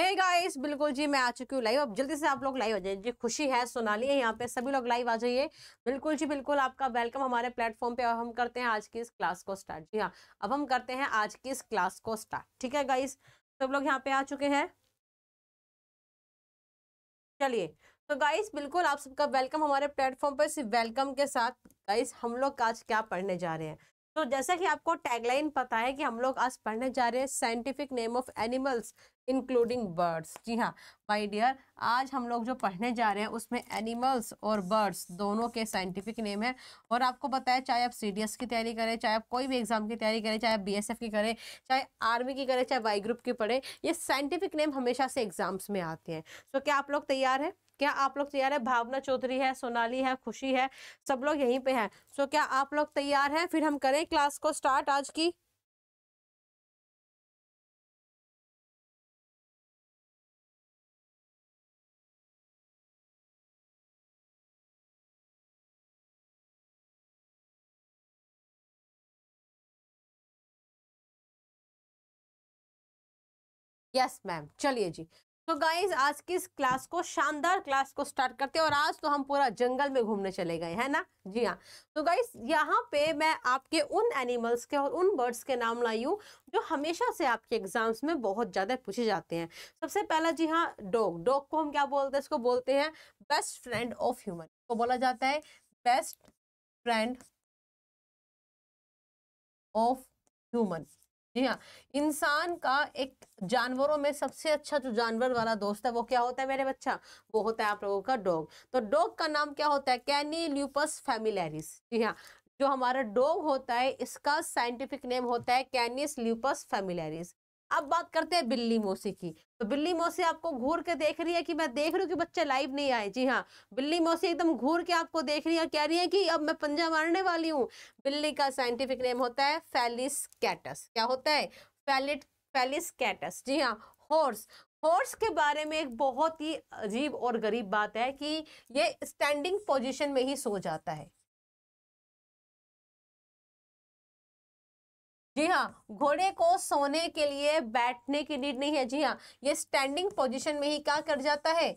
hey guys, बिल्कुल जी मैं आ चुकी हूँ लाइव अब जल्दी से आप लोग लाइव आ जाइए जी खुशी है सोनाली है यहाँ पे सभी लोग लाइव आ जाइए बिल्कुल जी बिल्कुल आपका वेलकम हमारे प्लेटफॉर्म पे और हम करते हैं आज की इस क्लास को स्टार्ट जी हाँ अब हम करते हैं आज की इस क्लास को स्टार्ट ठीक है गाइस सब लोग यहाँ पे आ चुके हैं चलिए तो गाइस बिल्कुल आप सबका वेलकम हमारे प्लेटफॉर्म पर सिर्फ वेलकम के साथ गाइस हम लोग आज क्या पढ़ने जा रहे हैं तो जैसा कि आपको टैगलाइन पता है कि हम लोग आज पढ़ने जा रहे हैं scientific name of animals including birds जी हाँ माय डियर आज हम लोग जो पढ़ने जा रहे हैं उसमें एनिमल्स और बर्ड्स दोनों के साइंटिफिक नेम है और आपको बताया चाहे आप सी की तैयारी करें चाहे आप कोई भी एग्जाम की तैयारी करें चाहे आप बी की करें चाहे आर्मी की करें चाहे वाई ग्रुप की पढ़ें ये साइंटिफिक नेम हमेशा से एग्जाम्स में आते हैं सो so, क्या आप लोग तैयार हैं क्या आप लोग तैयार है भावना चौधरी है सोनाली है खुशी है सब लोग यहीं पे हैं सो so, क्या आप लोग तैयार हैं फिर हम करें क्लास को स्टार्ट आज की यस मैम चलिए जी तो गाइज आज की इस क्लास को शानदार क्लास को स्टार्ट करते हैं और आज तो हम पूरा जंगल में घूमने चले गए हैं ना जी हाँ तो गाइज यहाँ पे मैं आपके उन एनिमल्स के और उन बर्ड्स के नाम लाई हूँ जो हमेशा से आपके एग्जाम्स में बहुत ज़्यादा पूछे जाते हैं सबसे पहला जी हाँ डॉग डॉग को हम क्या बोलते हैं इसको बोलते हैं बेस्ट फ्रेंड ऑफ ह्यूमन को बोला जाता है बेस्ट फ्रेंड ऑफ ह्यूमन जी हाँ इंसान का एक जानवरों में सबसे अच्छा जो जानवर वाला दोस्त है वो क्या होता है मेरे बच्चा वो होता है आप लोगों का डॉग तो डॉग का नाम क्या होता है कैनी ल्यूपस फैमिलैरिस जी हाँ जो हमारा डॉग होता है इसका साइंटिफिक नेम होता है कैनिस ल्यूपस फैमिलैरिस अब बात करते हैं बिल्ली मौसी की तो बिल्ली मौसी आपको घूर के देख रही है कि मैं देख रही हूँ कि बच्चे लाइव नहीं आए जी हाँ बिल्ली मौसी एकदम घूर के आपको देख रही है कह रही है कि अब मैं पंजा मारने वाली हूँ बिल्ली का साइंटिफिक नेम होता है फैलिस कैटस क्या होता है फैलिट फैलिस कैटस जी हाँ हॉर्स हॉर्स के बारे में एक बहुत ही अजीब और गरीब बात है कि ये स्टैंडिंग पोजिशन में ही सो जाता है जी हाँ घोड़े को सोने के लिए बैठने की नीड नहीं है जी हाँ ये स्टैंडिंग पोजिशन में ही क्या कर जाता है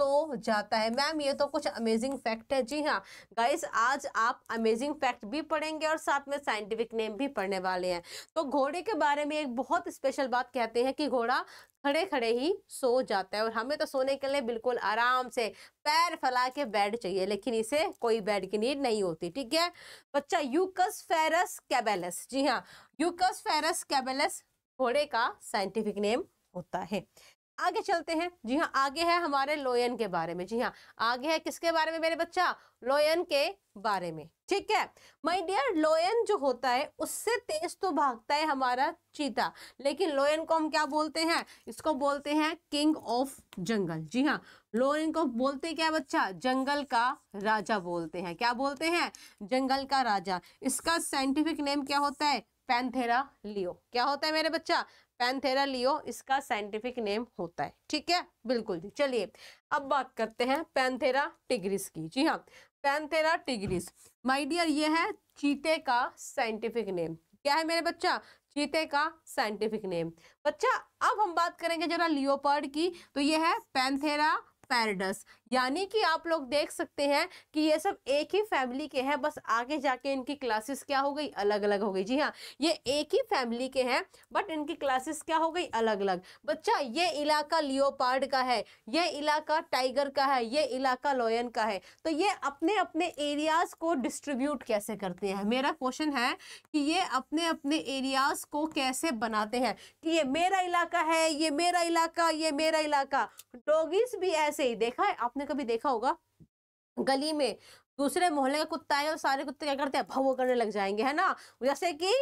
सो तो जाता है मैम ये तो कुछ अमेजिंग फैक्ट है जी हाँ गाइस आज आप अमेजिंग फैक्ट भी पढ़ेंगे और साथ में साइंटिफिक नेम भी पढ़ने वाले हैं तो घोड़े के बारे में एक बहुत स्पेशल बात कहते हैं कि घोड़ा खड़े खड़े ही सो जाता है और हमें तो सोने के लिए बिल्कुल आराम से पैर फैला के बेड चाहिए लेकिन इसे कोई बेड की नीड नहीं होती ठीक है बच्चा यूकस फेरस कैबेलस जी हाँ यूकस फेरस कैबेलस घोड़े का साइंटिफिक नेम होता है आगे चलते हैं जी हाँ आगे है हमारे लोयन के बारे में जी हाँ आगे है किसके बारे में मेरे बच्चा लोयन के बारे में ठीक है माय डियर लोयन जो होता है उससे तेज तो भागता है हमारा चीता लेकिन लोयन को हम क्या बोलते हैं इसको बोलते हैं किंग ऑफ जंगल जी हाँ लोयन को बोलते क्या बच्चा जंगल का राजा बोलते हैं क्या बोलते हैं जंगल का राजा इसका साइंटिफिक नेम क्या होता है पैंथेरा लियो क्या होता है मेरे बच्चा पैंथेरा लियो इसका साइंटिफिक नेम होता है ठीक है बिल्कुल जी चलिए अब बात करते हैं पैंथेरा टिग्रिस की जी हाँ पैंथेरा टिग्रिस माय डियर ये है चीते का साइंटिफिक नेम क्या है मेरे बच्चा चीते का साइंटिफिक नेम बच्चा अब हम बात करेंगे जरा लियोपर्ड की तो ये है पैंथेरा पैरडस यानी कि आप लोग देख सकते हैं कि ये सब एक ही फैमिली के हैं बस आगे जाके इनकी क्लासेस क्या हो गई अलग अलग हो गई जी हाँ ये एक ही फैमिली के हैं बट इनकी क्लासेस क्या हो गई अलग अलग बच्चा ये इलाका लियोपार्ड का है ये इलाका टाइगर का है ये इलाका लोयन का है तो ये अपने अपने एरियाज को डिस्ट्रीब्यूट कैसे करते हैं मेरा क्वेश्चन है कि ये अपने अपने एरियाज को कैसे बनाते हैं कि ये मेरा इलाका है ये मेरा इलाका ये मेरा इलाका डोगीज भी ऐसे ऐसे ही देखा है आपने कभी देखा होगा गली में दूसरे मोहल्ले का कुत्ता है और सारे कुत्ते क्या करते हैं भवो करने लग जाएंगे है ना जैसे कि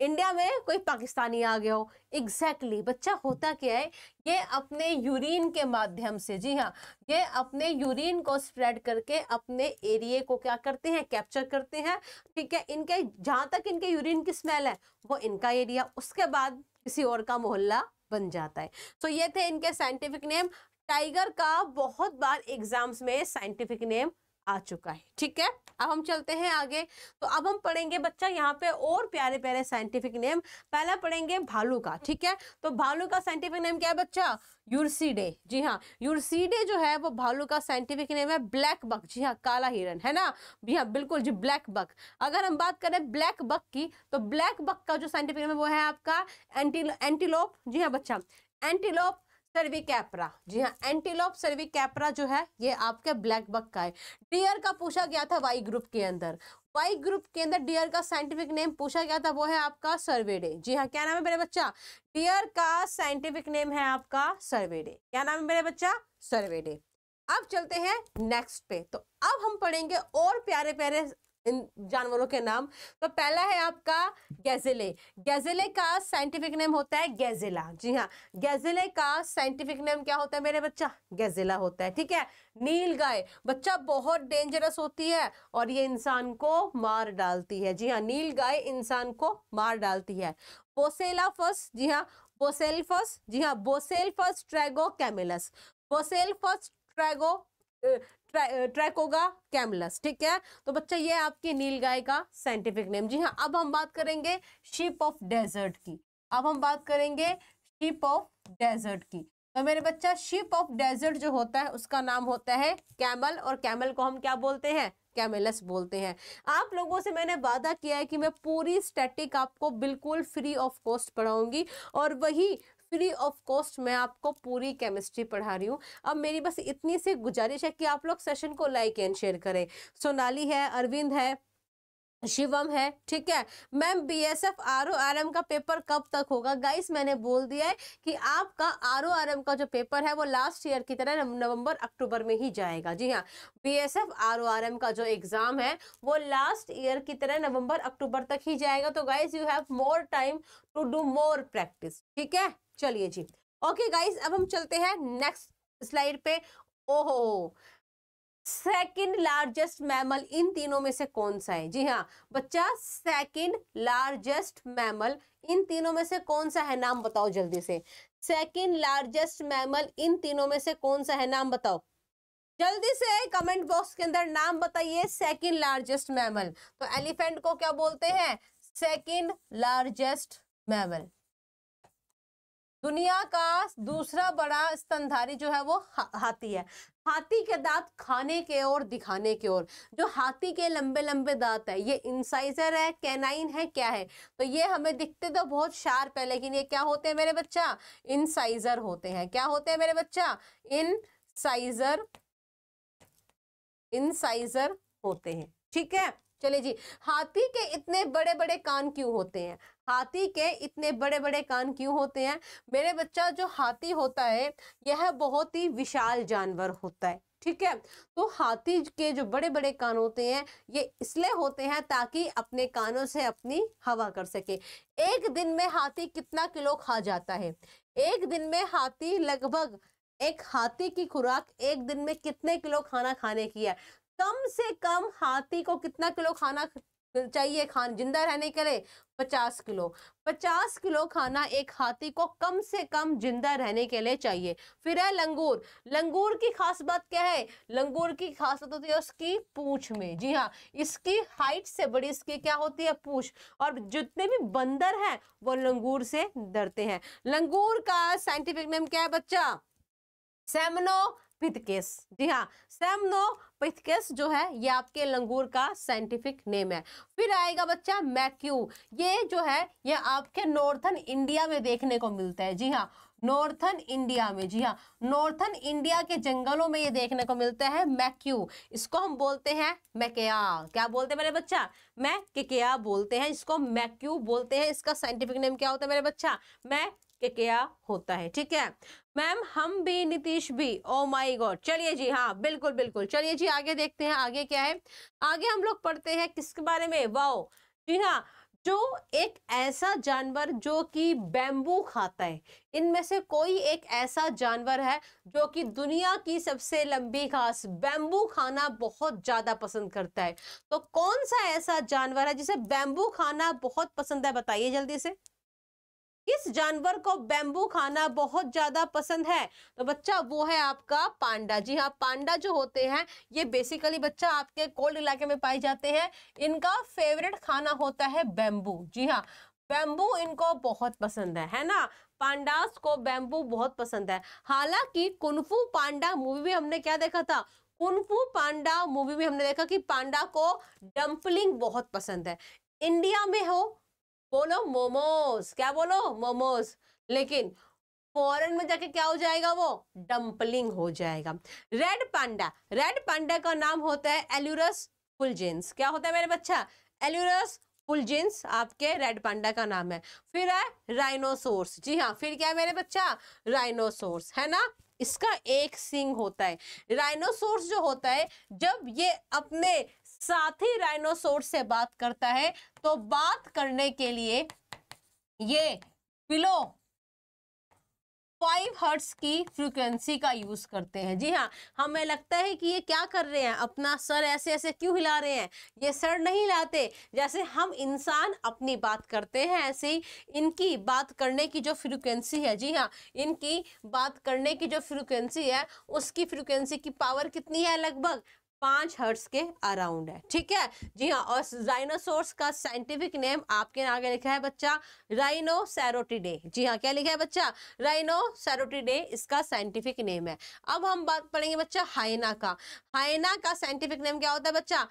इंडिया में कोई पाकिस्तानी आ गया हो एग्जैक्टली exactly. बच्चा होता क्या है ये अपने यूरिन के माध्यम से जी हाँ ये अपने यूरिन को स्प्रेड करके अपने एरिए को क्या करते हैं कैप्चर करते हैं ठीक है इनके जहाँ तक इनके यूरिन की स्मेल है वो इनका एरिया उसके बाद किसी और का मोहल्ला बन जाता है सो so, ये थे इनके साइंटिफिक नेम टाइगर का बहुत बार एग्जाम्स में साइंटिफिक नेम आ चुका है ठीक है अब हम चलते हैं आगे तो अब हम पढ़ेंगे बच्चा यहाँ पे और प्यारे प्यारे साइंटिफिक नेम पहला पढ़ेंगे भालू का ठीक है तो भालू का साइंटिफिक नेम क्या है बच्चा यूरसीडे जी हाँ यूरसीडे जो है वो भालू का साइंटिफिक नेम है ब्लैक बक जी हाँ काला हिरन है ना जी हाँ बिल्कुल जी ब्लैक बक अगर हम बात करें ब्लैक बक की तो ब्लैक बक का जो साइंटिफिक नेम है वो है आपका एंटी एंटीलोप जी हाँ बच्चा एंटीलोप सर्वी कैपरा जी हाँ एंटीलॉप सर्वी कैपरा जो है ये आपके ब्लैक बक का है डियर का पूछा गया था वाई ग्रुप के अंदर वाई ग्रुप के अंदर डियर का साइंटिफिक नेम पूछा गया था वो है आपका सर्वेडे जी हाँ क्या नाम है मेरे बच्चा डियर का साइंटिफिक नेम है आपका सर्वेडे क्या नाम है मेरे बच्चा सर्वेडे अब चलते हैं नेक्स्ट पे तो अब हम पढ़ेंगे और प्यारे प्यारे इन जानवरों के नाम तो पहला है आपका गैजेले गैजेले का साइंटिफिक नेम होता है गैजेला जी हाँ गैजेले का साइंटिफिक नेम क्या होता है मेरे बच्चा गैजेला होता है ठीक है नील गाय बच्चा बहुत डेंजरस होती है और ये इंसान को मार डालती है जी हाँ नील गाय इंसान को मार डालती है बोसेला फर्स्ट जी हाँ बोसेल्फस जी हाँ बोसेल्फस ट्रेगो कैमिलस बोसेल्फस ट्रेगो ट्रैक होगा कैमलस ठीक है तो बच्चा ये आपकी नील गाय का साइंटिफिक नेम जी हाँ अब हम बात करेंगे शिप ऑफ डेजर्ट की अब हम बात करेंगे शिप ऑफ डेजर्ट की तो मेरे बच्चा शिप ऑफ डेजर्ट जो होता है उसका नाम होता है कैमल और कैमल को हम क्या बोलते हैं कैमेलस बोलते हैं आप लोगों से मैंने वादा किया है कि मैं पूरी स्टैटिक आपको बिल्कुल फ्री ऑफ कॉस्ट पढ़ाऊंगी और वही फ्री ऑफ कॉस्ट मैं आपको पूरी केमिस्ट्री पढ़ा रही हूँ अब मेरी बस इतनी सी गुजारिश है कि आप लोग सेशन को लाइक एंड शेयर करें सोनाली है अरविंद है शिवम है ठीक है ma'am B S F R O R M का पेपर कब तक होगा गाइस मैंने बोल दिया है कि आपका आर ओ आर एम का जो पेपर है वो लास्ट ईयर की तरह नवंबर अक्टूबर में ही जाएगा जी हाँ B S F R O R M का जो एग्ज़ाम है वो लास्ट ईयर की तरह नवंबर अक्टूबर तक ही जाएगा तो guys you have more time to do more practice ठीक है चलिए जी ओके गाइज अब हम चलते हैं नेक्स्ट स्लाइड पे ओहो सेकंड लार्जेस्ट मैमल इन तीनों में से कौन सा है जी हाँ बच्चा सेकंड लार्जेस्ट मैमल इन तीनों में से कौन सा है नाम बताओ जल्दी से सेकंड लार्जेस्ट मैमल इन तीनों में से कौन सा है नाम बताओ जल्दी से कमेंट बॉक्स के अंदर नाम बताइए सेकंड लार्जेस्ट मैमल तो एलिफेंट को क्या बोलते हैं सेकंड लार्जेस्ट मैमल दुनिया का दूसरा बड़ा स्तनधारी जो है वो हा, हाथी है हाथी के दांत खाने के और दिखाने के और जो हाथी के लंबे लंबे दांत है ये इंसाइजर है कैनाइन है क्या है तो ये हमें दिखते तो बहुत शार्प है लेकिन ये क्या होते हैं मेरे बच्चा इंसाइजर होते हैं क्या होते हैं मेरे बच्चा इन साइजर इनसाइजर होते हैं ठीक है चलिए जी हाथी के इतने बड़े बड़े कान क्यों होते हैं हाथी के इतने बड़े बड़े कान क्यों होते हैं मेरे बच्चा जो हाथी होता है यह बहुत ही विशाल जानवर होता है ठीक है तो हाथी के जो बड़े बड़े कान होते हैं ये इसलिए होते हैं ताकि अपने कानों से अपनी हवा कर सके एक दिन में हाथी कितना किलो खा जाता है एक दिन में हाथी लगभग एक हाथी की खुराक एक दिन में कितने किलो खाना खाने की है कम से कम हाथी को कितना किलो खाना चाहिए खान जिंदा रहने के लिए पचास किलो पचास किलो खाना एक हाथी को कम से कम जिंदा रहने के लिए चाहिए फिर है लंगूर लंगूर की खास बात क्या है लंगूर की खास बात होती है उसकी पूछ में जी हाँ इसकी हाइट से बड़ी इसकी क्या होती है पूछ और जितने भी बंदर हैं वो लंगूर से डरते हैं लंगूर का साइंटिफिक नेम क्या है बच्चा सेमनो पिथकेस जी हाँ सेमनो पिथकेस जो है ये आपके लंगूर का साइंटिफिक नेम है फिर आएगा बच्चा मैक्यू ये जो है ये आपके नॉर्थन इंडिया में देखने को मिलता है जी हाँ नॉर्थन इंडिया में जी हाँ नॉर्थन इंडिया के जंगलों में ये देखने को मिलता है मैक्यू इसको हम बोलते हैं मैकेया क्या बोलते हैं मेरे बच्चा मैकेया बोलते हैं इसको मैक्यू बोलते हैं इसका साइंटिफिक नेम क्या होता है मेरे बच्चा मैं के क्या होता है ठीक है मैम हम भी नीतीश भी ओ माई गॉड चलिए जी हाँ बिल्कुल बिल्कुल चलिए जी आगे देखते हैं आगे क्या है आगे हम लोग पढ़ते हैं किसके बारे में वाओ जी हाँ जो एक ऐसा जानवर जो कि बैम्बू खाता है इनमें से कोई एक ऐसा जानवर है जो कि दुनिया की सबसे लंबी घास बैम्बू खाना बहुत ज़्यादा पसंद करता है तो कौन सा ऐसा जानवर है जिसे बैम्बू खाना बहुत पसंद है बताइए जल्दी से किस जानवर को बैम्बू खाना बहुत ज्यादा पसंद है तो बच्चा वो है आपका पांडा जी हाँ पांडा जो होते हैं ये बेसिकली बच्चा आपके कोल्ड इलाके में पाए जाते हैं इनका फेवरेट खाना होता है बैम्बू जी हाँ बैम्बू इनको बहुत पसंद है है ना पांडास को बैम्बू बहुत पसंद है हालांकि कुनफू पांडा मूवी में हमने क्या देखा था कुनफू पांडा मूवी में हमने देखा कि पांडा को डम्पलिंग बहुत पसंद है इंडिया में हो बोलो मोमोज क्या बोलो मोमोज लेकिन फॉरन में जाके क्या हो जाएगा वो डम्पलिंग हो जाएगा रेड पांडा रेड पांडा का नाम होता है एल्यूरस फुलजेंस क्या होता है मेरे बच्चा एल्यूरस फुलजेंस आपके रेड पांडा का नाम है फिर है राइनोसोर्स जी हाँ फिर क्या है मेरे बच्चा राइनोसोर्स है ना इसका एक सिंग होता है राइनोसोर्स जो होता है जब ये अपने साथ ही राइनोसोर से बात करता है तो बात करने के लिए ये पिलो फाइव हर्ट्स की फ्रीक्वेंसी का यूज करते हैं जी हाँ हमें लगता है कि ये क्या कर रहे हैं अपना सर ऐसे ऐसे क्यों हिला रहे हैं ये सर नहीं हिलाते जैसे हम इंसान अपनी बात करते हैं ऐसे ही इनकी बात करने की जो फ्रीक्वेंसी है जी हाँ इनकी बात करने की जो फ्रीक्वेंसी है उसकी फ्रीक्वेंसी की पावर कितनी है लगभग पांच हर्ट्स के अराउंड है ठीक है जी हाँ और राइनोसोर्स का साइंटिफिक नेम आपके आगे लिखा है बच्चा सैरोटिडे जी हाँ क्या लिखा है बच्चा सैरोटिडे इसका साइंटिफिक नेम है अब हम बात पढ़ेंगे बच्चा हाइना का हाइना का साइंटिफिक नेम क्या होता है बच्चा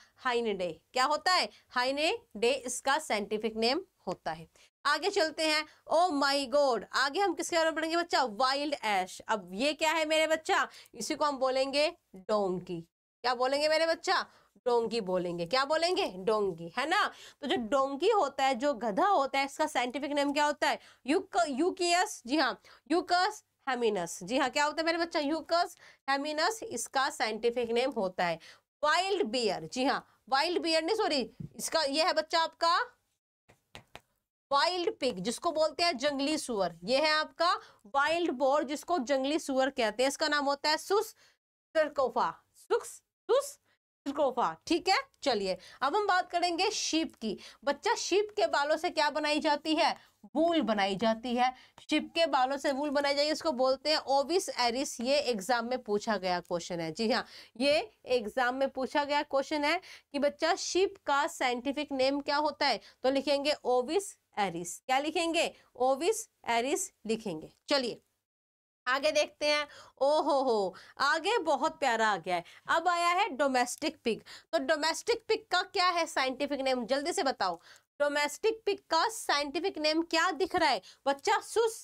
डे क्या होता है हाइने डे इसका साइंटिफिक नेम होता है आगे चलते हैं ओ माई गोड आगे हम किसके बारे में पढ़ेंगे बच्चा वाइल्ड एश अब ये क्या है मेरे बच्चा इसी को हम बोलेंगे डोंकी क्या बोलेंगे मेरे बच्चा डोंगी बोलेंगे क्या बोलेंगे डोंगी है ना तो जो डोंगी होता है जो गधा होता है इसका साइंटिफिक नेम क्या होता है यूक यूकियस जी हाँ यूकस हेमिनस जी हाँ क्या होता है मेरे बच्चा यूकस हेमिनस इसका साइंटिफिक नेम होता है वाइल्ड बियर जी हाँ वाइल्ड बियर नहीं सॉरी इसका ये है बच्चा आपका वाइल्ड पिग जिसको बोलते हैं जंगली सुअर ये है आपका वाइल्ड बोर जिसको जंगली सुअर कहते हैं इसका नाम होता है सुस सुस्कोफा सुक्स ट्रोफा ठीक है चलिए अब हम बात करेंगे शिप की बच्चा शिप के बालों से क्या बनाई जाती है वूल बनाई जाती है शिप के बालों से वूल बनाई है इसको बोलते हैं ओविस एरिस ये एग्जाम में पूछा गया क्वेश्चन है जी हाँ ये एग्जाम में पूछा गया क्वेश्चन है कि बच्चा शिप का साइंटिफिक नेम क्या होता है तो लिखेंगे ओविस एरिस क्या लिखेंगे ओविस एरिस लिखेंगे चलिए आगे देखते हैं ओ हो हो आगे बहुत प्यारा आ गया है अब आया है डोमेस्टिक पिक तो डोमेस्टिक पिक का क्या है साइंटिफिक नेम जल्दी से बताओ डोमेस्टिक पिक का साइंटिफिक नेम क्या दिख रहा है बच्चा सुस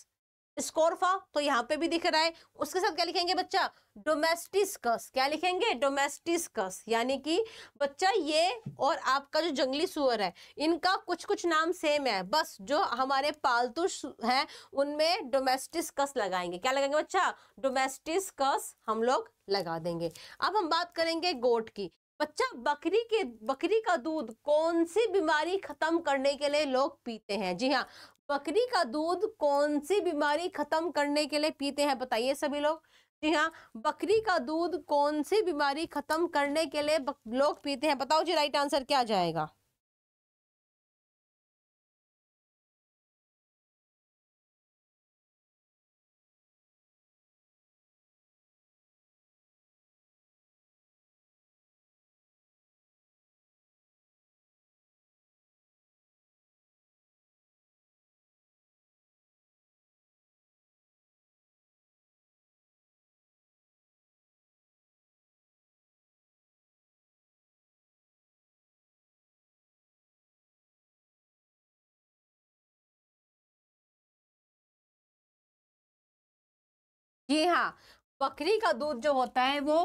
स्कोरफा तो यहाँ पे भी दिख रहा है उसके साथ क्या लिखेंगे बच्चा डोमेस्टिस्कस क्या लिखेंगे डोमेस्टिस्कस यानी कि बच्चा ये और आपका जो जंगली सुअर है इनका कुछ कुछ नाम सेम है बस जो हमारे पालतू हैं उनमें डोमेस्टिस्कस लगाएंगे क्या लगाएंगे बच्चा डोमेस्टिस्कस हम लोग लगा देंगे अब हम बात करेंगे गोट की बच्चा बकरी के बकरी का दूध कौन सी बीमारी खत्म करने के लिए लोग पीते हैं जी हाँ बकरी का दूध कौन सी बीमारी खत्म करने के लिए पीते हैं बताइए सभी लोग जी हाँ बकरी का दूध कौन सी बीमारी खत्म करने के लिए लोग पीते हैं बताओ जी राइट आंसर क्या जाएगा जी हाँ बकरी का दूध जो होता है वो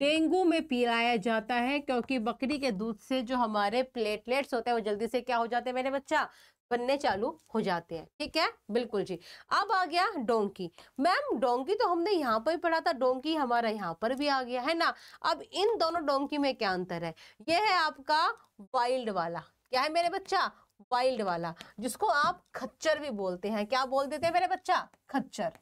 डेंगू में पिलाया जाता है क्योंकि बकरी के दूध से जो हमारे प्लेटलेट्स होते हैं वो जल्दी से क्या हो जाते हैं मेरे बच्चा बनने चालू हो जाते हैं ठीक है बिल्कुल जी अब आ गया डोंकी मैम डोंकी तो हमने यहाँ पर ही पढ़ा था डोंकी हमारा यहाँ पर भी आ गया है ना अब इन दोनों डोंकी में क्या अंतर है यह है आपका वाइल्ड वाला क्या है मेरे बच्चा वाइल्ड वाला जिसको आप खच्चर भी बोलते हैं क्या बोल देते हैं मेरे बच्चा खच्चर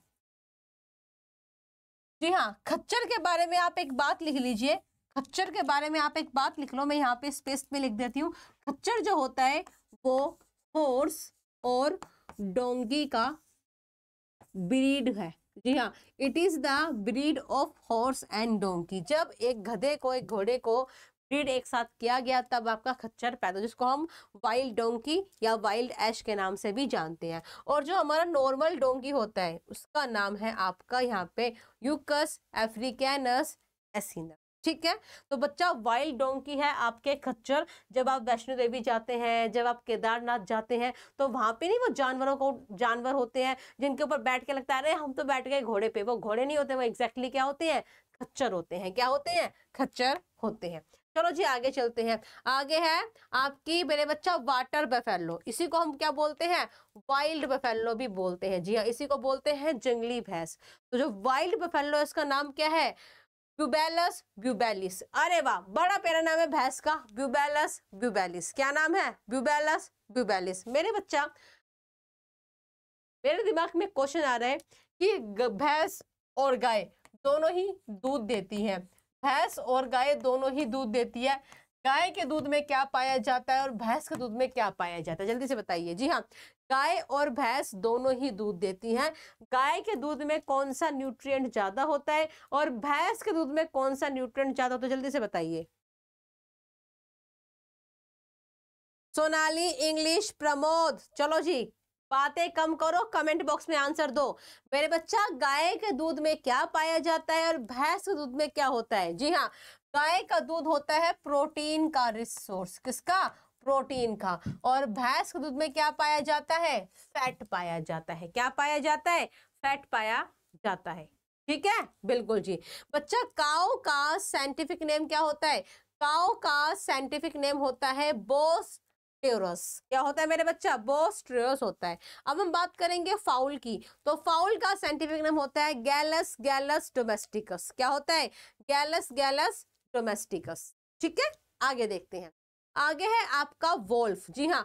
जी हाँ खच्चर के बारे में आप एक बात लिख लीजिए खच्चर के बारे में आप एक बात लिख लो मैं यहाँ पे स्पेस में लिख देती हूँ खच्चर जो होता है वो हॉर्स और डोंगी का ब्रीड है जी हाँ it is the breed of horse and donkey जब एक गधे को एक घोड़े को ब्रीड एक साथ किया गया तब आपका खच्चर पैदा जिसको हम वाइल्ड डोंकी या वाइल्ड एश के नाम से भी जानते हैं और जो हमारा नॉर्मल डोंकी होता है उसका नाम है आपका यहाँ पे यूकस एफ्रिकनस एसिना ठीक है तो बच्चा वाइल्ड डोंकी है आपके खच्चर जब आप वैष्णो देवी जाते हैं जब आप केदारनाथ जाते हैं तो वहां पे नहीं वो जानवरों को जानवर होते हैं जिनके ऊपर बैठ के लगता है अरे हम तो बैठ गए घोड़े पे वो घोड़े नहीं होते वो एग्जैक्टली क्या होते हैं खच्चर होते हैं क्या होते हैं खच्चर होते हैं चलो जी आगे चलते हैं आगे है आपकी मेरे बच्चा वाटर बफेलो इसी को हम क्या बोलते हैं वाइल्ड बफेलो भी बोलते हैं जी हाँ इसी को बोलते हैं जंगली भैंस तो जो वाइल्ड बफेलो इसका नाम क्या है ब्यूबेलस ब्यूबेलिस अरे वाह बड़ा प्यारा नाम है भैंस का ब्यूबेलस ब्यूबेलिस क्या नाम है ब्यूबेलस ब्यूबेलिस मेरे बच्चा मेरे दिमाग में क्वेश्चन आ रहा है कि भैंस और गाय दोनों ही दूध देती हैं भैंस और गाय दोनों ही दूध देती है गाय के दूध में क्या पाया जाता है और भैंस के दूध में क्या पाया जाता है जल्दी से बताइए जी हाँ गाय और भैंस दोनों ही दूध देती हैं गाय के दूध में कौन सा न्यूट्रिएंट ज़्यादा होता है और भैंस के दूध में कौन सा न्यूट्रिएंट ज़्यादा होता है जल्दी से बताइए सोनाली इंग्लिश प्रमोद चलो जी बातें कम करो कमेंट बॉक्स में आंसर दो मेरे बच्चा गाय के दूध में क्या पाया जाता है और भैंस के दूध में क्या होता है जी हाँ गाय का दूध होता है प्रोटीन का रिसोर्स किसका प्रोटीन का और भैंस के दूध में क्या पाया जाता है फैट पाया जाता है क्या पाया जाता है फैट पाया जाता है ठीक है बिल्कुल जी बच्चा काओ का साइंटिफिक नेम क्या होता है काओ का साइंटिफिक नेम होता है बोस बोस्ट्रियोरस क्या होता है मेरे बच्चा बोस्ट्रियोरस होता है अब हम बात करेंगे फाउल की तो फाउल का साइंटिफिक नाम होता है गैलस गैलस डोमेस्टिकस क्या होता है गैलस गैलस डोमेस्टिकस ठीक है आगे देखते हैं आगे है आपका वोल्फ जी हाँ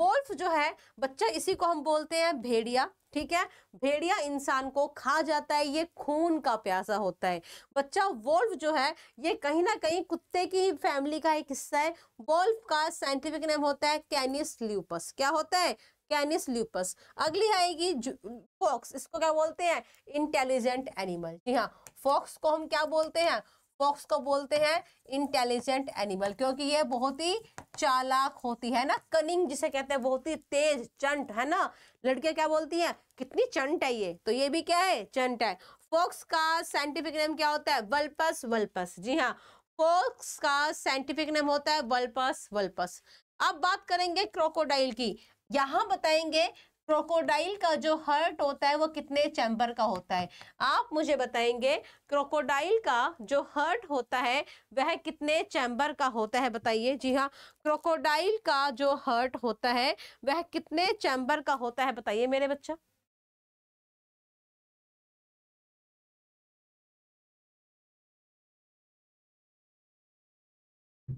वोल्फ जो है बच्चा इसी को हम बोलते हैं भेड़िया ठीक है भेड़िया इंसान को खा जाता है ये खून का प्यासा होता है बच्चा वोल्फ जो है ये कहीं ना कहीं कुत्ते की फैमिली का एक हिस्सा है वोल्फ का साइंटिफिक नेम होता है कैनिस ल्यूपस क्या होता है कैनिस ल्यूपस अगली आएगी फॉक्स इसको क्या बोलते हैं इंटेलिजेंट एनिमल जी हाँ फॉक्स को हम क्या बोलते हैं फॉक्स को बोलते हैं इंटेलिजेंट एनिमल क्योंकि ये बहुत ही चालाक होती है ना कनिंग जिसे कहते हैं बहुत ही तेज चंट है ना लड़के क्या बोलती हैं कितनी चंट है ये तो ये भी क्या है चंट है फॉक्स का साइंटिफिक नेम क्या होता है वल्पस वल्पस जी हाँ फॉक्स का साइंटिफिक नेम होता है वल्पस वल्पस अब बात करेंगे क्रोकोडाइल की यहाँ बताएंगे क्रोकोडाइल का जो हर्ट होता है वो कितने चैम्बर का होता है आप मुझे बताएंगे क्रोकोडाइल का जो हर्ट होता है वह कितने चैम्बर का होता है बताइए जी हाँ क्रोकोडाइल का जो हर्ट होता है वह कितने चैम्बर का होता है बताइए मेरे बच्चा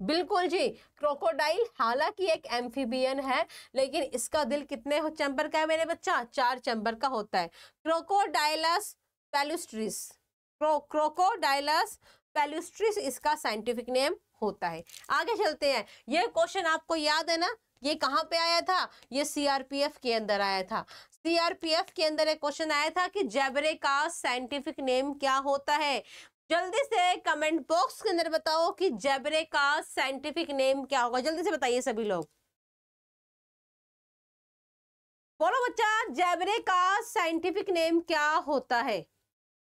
बिल्कुल जी क्रोकोडाइल हालांकि एक एम्फीबियन है लेकिन इसका दिल कितने चैम्बर का है मेरे बच्चा चार चैम्बर का होता है क्रोकोडाइलस पेलुस्ट्रिस क्रोकोडाइलस पेलुस्ट्रिस इसका साइंटिफिक नेम होता है आगे चलते हैं ये क्वेश्चन आपको याद है ना ये कहाँ पे आया था ये सीआरपीएफ के अंदर आया था सीआरपीएफ के अंदर एक क्वेश्चन आया था कि जेबरे का साइंटिफिक नेम क्या होता है जल्दी से कमेंट बॉक्स के अंदर बताओ कि जेबरे का साइंटिफिक नेम क्या होगा जल्दी से बताइए सभी लोग बोलो बच्चा जेबरे का साइंटिफिक नेम क्या होता है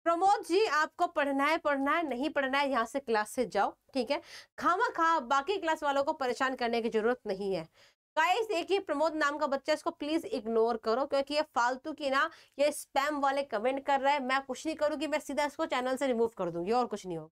प्रमोद जी आपको पढ़ना है पढ़ना है नहीं पढ़ना है यहाँ से क्लास से जाओ ठीक है खामा खा बाकी क्लास वालों को परेशान करने की जरूरत नहीं है गाइस देखिए प्रमोद नाम का बच्चा इसको प्लीज इग्नोर करो क्योंकि ये फालतू की ना ये स्पैम वाले कमेंट कर रहा है मैं कुछ नहीं करूंगी मैं सीधा इसको चैनल से रिमूव कर दूंगी और कुछ नहीं हो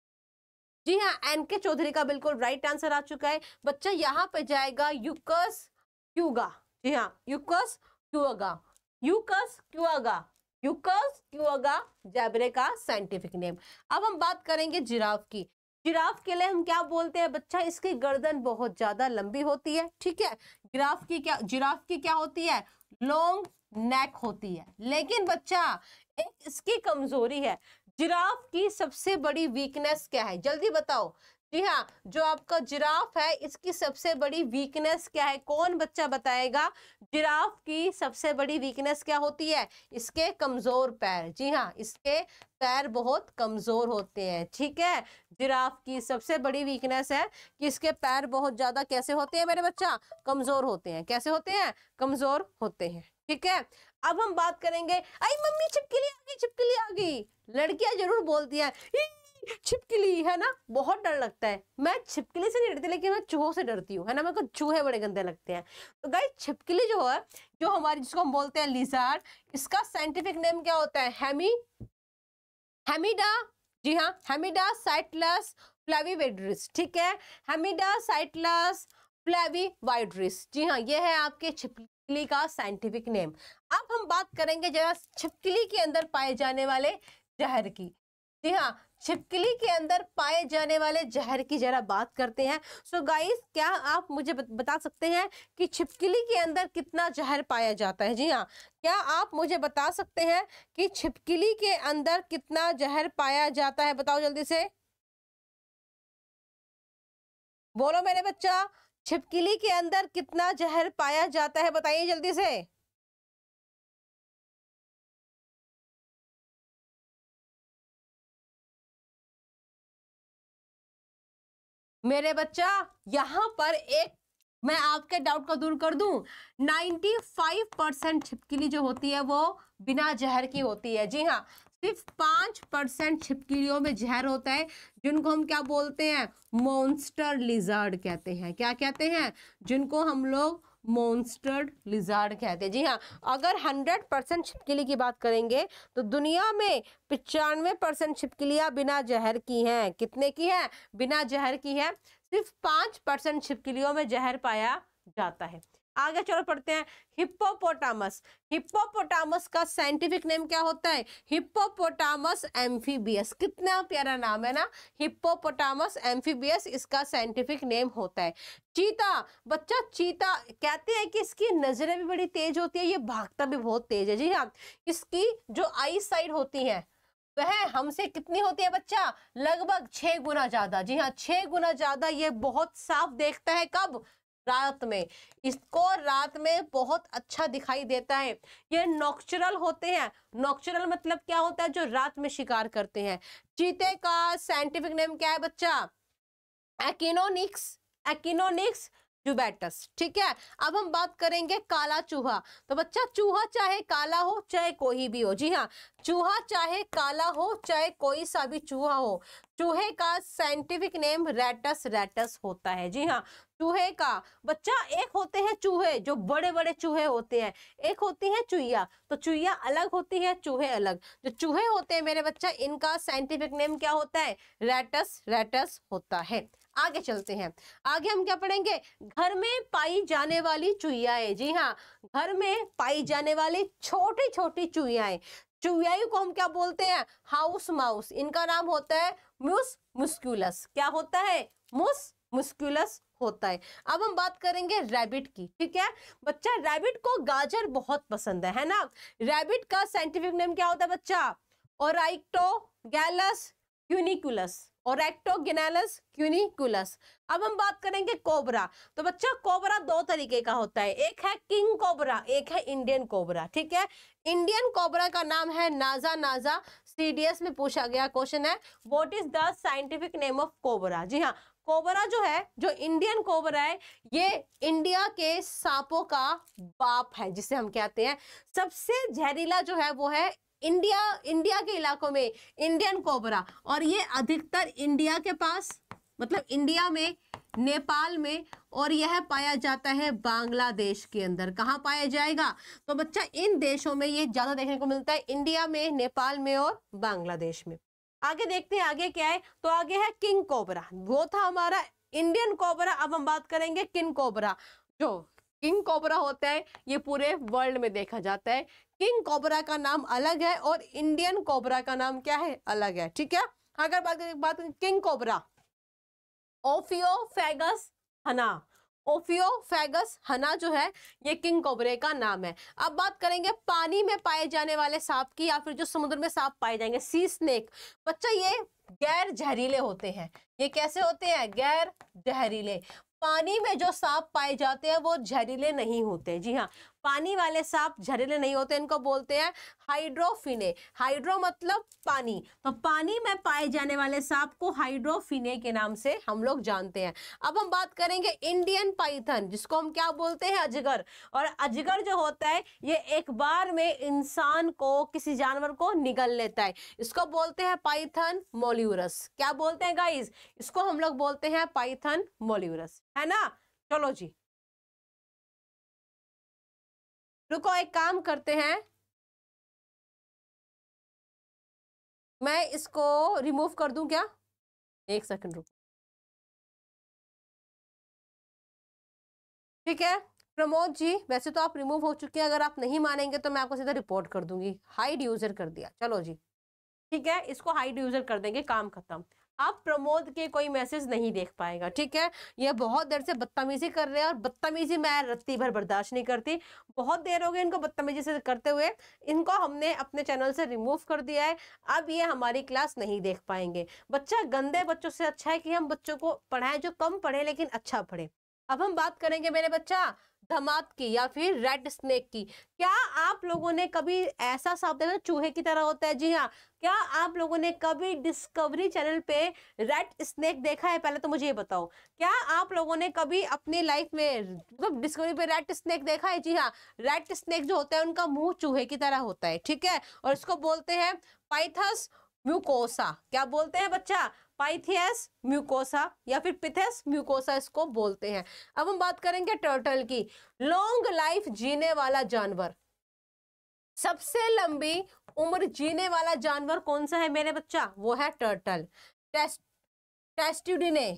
जी हाँ एन के चौधरी का बिल्कुल राइट आंसर आ चुका है बच्चा यहाँ पे जाएगा यूकस क्यूगा जी हाँ यूकस क्यूगा यूकस क्यूगा यूकस क्यूगा जैबरे का साइंटिफिक नेम अब हम बात करेंगे जिराफ की जिराफ के लिए हम क्या बोलते हैं बच्चा इसकी गर्दन बहुत ज्यादा लंबी होती है ठीक है जिराफ की क्या जिराफ की क्या होती है लॉन्ग नेक होती है लेकिन बच्चा एक इसकी कमजोरी है जिराफ की सबसे बड़ी वीकनेस क्या है जल्दी बताओ जी हाँ जो आपका जिराफ है इसकी सबसे बड़ी वीकनेस क्या है कौन बच्चा बताएगा जिराफ की सबसे बड़ी वीकनेस क्या होती है इसके कमज़ोर पैर जी हाँ इसके पैर बहुत कमज़ोर होते हैं ठीक है जिराफ की सबसे बड़ी वीकनेस है कि इसके पैर बहुत ज़्यादा कैसे होते हैं मेरे बच्चा कमज़ोर होते हैं कैसे होते हैं कमज़ोर होते हैं ठीक है अब हम बात करेंगे आई मम्मी छिपकली आ गई छिपकली आ गई लड़कियां जरूर बोलती हैं छिपकली है ना बहुत डर लगता है मैं छिपकली से नहीं डरती लेकिन मैं चूहों से डरती हूँ है ना मेरे को चूहे बड़े गंदे लगते हैं तो गाय छिपकली जो है जो हमारी जिसको हम बोलते हैं लिजार इसका साइंटिफिक नेम क्या होता है हेमी जी हाँ हेमिडा साइटलस फ्लैवी वेड्रिस ठीक है हेमिडा साइटलस फ्लैवी वाइड्रिस जी हाँ ये है आपके छिपकली का साइंटिफिक नेम अब हम बात करेंगे जरा छिपकली के अंदर पाए जाने वाले जहर की जी हाँ छिपकली के अंदर पाए जाने वाले जहर की जरा बात करते हैं सो so गाइस क्या आप मुझे बता सकते हैं कि छिपकली के अंदर कितना जहर पाया जाता है जी हाँ क्या आप मुझे बता सकते हैं कि छिपकली के अंदर कितना जहर पाया जाता है बताओ जल्दी से बोलो मेरे बच्चा छिपकली के अंदर कितना जहर पाया जाता है बताइए जल्दी से मेरे बच्चा यहाँ पर एक मैं आपके डाउट को दूर कर दूं 95 परसेंट छिपकली जो होती है वो बिना जहर की होती है जी हाँ सिर्फ पाँच परसेंट छिपकलियों में जहर होता है जिनको हम क्या बोलते हैं मॉन्स्टर लिजर्ड कहते हैं क्या कहते हैं जिनको हम लोग मोन्स्टर्ड लिजार्ड कहते हैं जी हाँ अगर 100 परसेंट छिपकली की बात करेंगे तो दुनिया में पचानवे परसेंट छिपकलियाँ बिना जहर की हैं कितने की हैं बिना जहर की हैं सिर्फ पाँच परसेंट छिपकलियों में जहर पाया जाता है आगे चलो पढ़ते हैं हिप्पोपोटामस हिप्पोपोटामस का साइंटिफिक नेम क्या होता है हिप्पोपोटामस एम्फीबियस कितना प्यारा नाम है ना हिप्पोपोटामस एम्फीबियस इसका साइंटिफिक नेम होता है चीता बच्चा चीता कहते हैं कि इसकी नजरें भी बड़ी तेज होती है ये भागता भी बहुत तेज है जी हाँ इसकी जो आई साइड होती है वह हमसे कितनी होती है बच्चा लगभग छह गुना ज्यादा जी हाँ छह गुना ज्यादा ये बहुत साफ देखता है कब रात में इसको रात में बहुत अच्छा दिखाई देता है ये नॉक्चुरल होते हैं नॉक्चुरल मतलब क्या होता है जो रात में शिकार करते हैं चीते का साइंटिफिक नेम क्या है बच्चा एकिनोनिक्स एकिनोनिक्स जुबैटस ठीक है अब हम बात करेंगे काला चूहा तो बच्चा चूहा चाहे काला हो चाहे कोई भी हो जी हाँ चूहा चाहे काला हो चाहे कोई सा भी चूहा हो चूहे का साइंटिफिक नेम रेटस रेटस होता है जी हाँ चूहे का बच्चा एक होते हैं चूहे जो बड़े बड़े चूहे होते हैं एक होती है चूहिया तो चूहिया अलग होती है चूहे अलग जो चूहे होते हैं मेरे बच्चा इनका साइंटिफिक नेम क्या होता है रेटस रेटस होता है आगे चलते हैं आगे हम क्या पढ़ेंगे घर में पाई जाने वाली चुहियाएं जी हाँ घर में पाई जाने वाली छोटी छोटी चुहियाएं चुहियाई को हम क्या बोलते हैं हाउस माउस इनका नाम होता है म्यूस मुस्कुलस क्या होता है मुस मुस्कुलस होता है अब हम बात करेंगे रैबिट की ठीक है बच्चा रैबिट को गाजर बहुत पसंद है है ना रैबिट का साइंटिफिक नेम क्या होता है बच्चा और गैलस यूनिकुलस और एक्टोगिनालस क्यूनिकुलस अब हम बात करेंगे कोबरा तो बच्चों कोबरा दो तरीके का होता है एक है किंग कोबरा एक है इंडियन कोबरा ठीक है इंडियन कोबरा का नाम है नाजा नाजा सीडीएस में पूछा गया क्वेश्चन है what is the scientific name of cobra जी हाँ कोबरा जो है जो इंडियन कोबरा है ये इंडिया के सांपों का बाप है जिसे हम कहते हैं सबसे जहरीला जो है वो है इंडिया इंडिया के इलाकों में इंडियन कोबरा और ये अधिकतर इंडिया के पास मतलब इंडिया में नेपाल में और यह पाया जाता है बांग्लादेश के अंदर कहाँ पाया जाएगा तो बच्चा इन देशों में ये ज़्यादा देखने को मिलता है इंडिया में नेपाल में और बांग्लादेश में आगे देखते हैं आगे क्या है तो आगे है किंग कोबरा वो था हमारा इंडियन कोबरा अब हम बात करेंगे किंग कोबरा जो किंग कोबरा होता है ये पूरे वर्ल्ड में देखा जाता है किंग कोबरा का नाम अलग है और इंडियन कोबरा का नाम क्या है अलग है ठीक है हाँ, अगर बात करें बात किंग कोबरा ओफियो फैगस हना ओफियो फैगस हना जो है ये किंग कोबरे का नाम है अब बात करेंगे पानी में पाए जाने वाले सांप की या फिर जो समुद्र में सांप पाए जाएंगे सी स्नेक बच्चा ये गैर जहरीले होते हैं ये कैसे होते हैं गैर जहरीले पानी में जो सांप पाए जाते हैं वो जहरीले नहीं होते जी हाँ पानी वाले सांप जहरीले नहीं होते इनको बोलते हैं हाइड्रोफिने हाइड्रो मतलब पानी तो पानी में पाए जाने वाले सांप को हाइड्रोफिने के नाम से हम लोग जानते हैं अब हम बात करेंगे इंडियन पाइथन जिसको हम क्या बोलते हैं अजगर और अजगर जो होता है ये एक बार में इंसान को किसी जानवर को निगल लेता है इसको बोलते हैं पाइथन मोल्यूरस क्या बोलते हैं गाइज इसको हम लोग बोलते हैं पाइथन मोल्यूरस है ना चलो जी रुको एक काम करते हैं मैं इसको रिमूव कर दूं क्या एक सेकंड रुको ठीक है प्रमोद जी वैसे तो आप रिमूव हो चुके हैं अगर आप नहीं मानेंगे तो मैं आपको सीधा रिपोर्ट कर दूंगी हाइड यूजर कर दिया चलो जी ठीक है इसको हाइड यूजर कर देंगे काम खत्म अब प्रमोद के कोई मैसेज नहीं देख पाएगा ठीक है ये बहुत देर से बदतमीजी कर रहे हैं और बदतमीजी मैं रत्ती भर बर्दाश्त नहीं करती बहुत देर हो गई इनको बदतमीजी से करते हुए इनको हमने अपने चैनल से रिमूव कर दिया है अब ये हमारी क्लास नहीं देख पाएंगे बच्चा गंदे बच्चों से अच्छा है कि हम बच्चों को पढ़ाएं जो कम पढ़े लेकिन अच्छा पढ़े अब हम बात करेंगे मेरे बच्चा धमात की या फिर रेड स्नेक की क्या आप लोगों ने कभी ऐसा सांप देखा चूहे की तरह होता है जी हाँ क्या आप लोगों ने कभी डिस्कवरी चैनल पे रेड स्नेक देखा है पहले तो मुझे ये बताओ क्या आप लोगों ने कभी अपनी लाइफ में मतलब डिस्कवरी पे रेड स्नेक देखा है जी हाँ रेड स्नेक जो होता है उनका मुंह चूहे की तरह होता है ठीक है और इसको बोलते हैं पाइथस म्यूकोसा क्या बोलते हैं बच्चा पाइथियस म्यूकोसा या फिर पिथेस म्यूकोसा इसको बोलते हैं अब हम बात करेंगे टर्टल की लॉन्ग लाइफ जीने वाला जानवर सबसे लंबी उम्र जीने वाला जानवर कौन सा है मेरे बच्चा वो है टर्टल टेस्ट टेस्टुडिने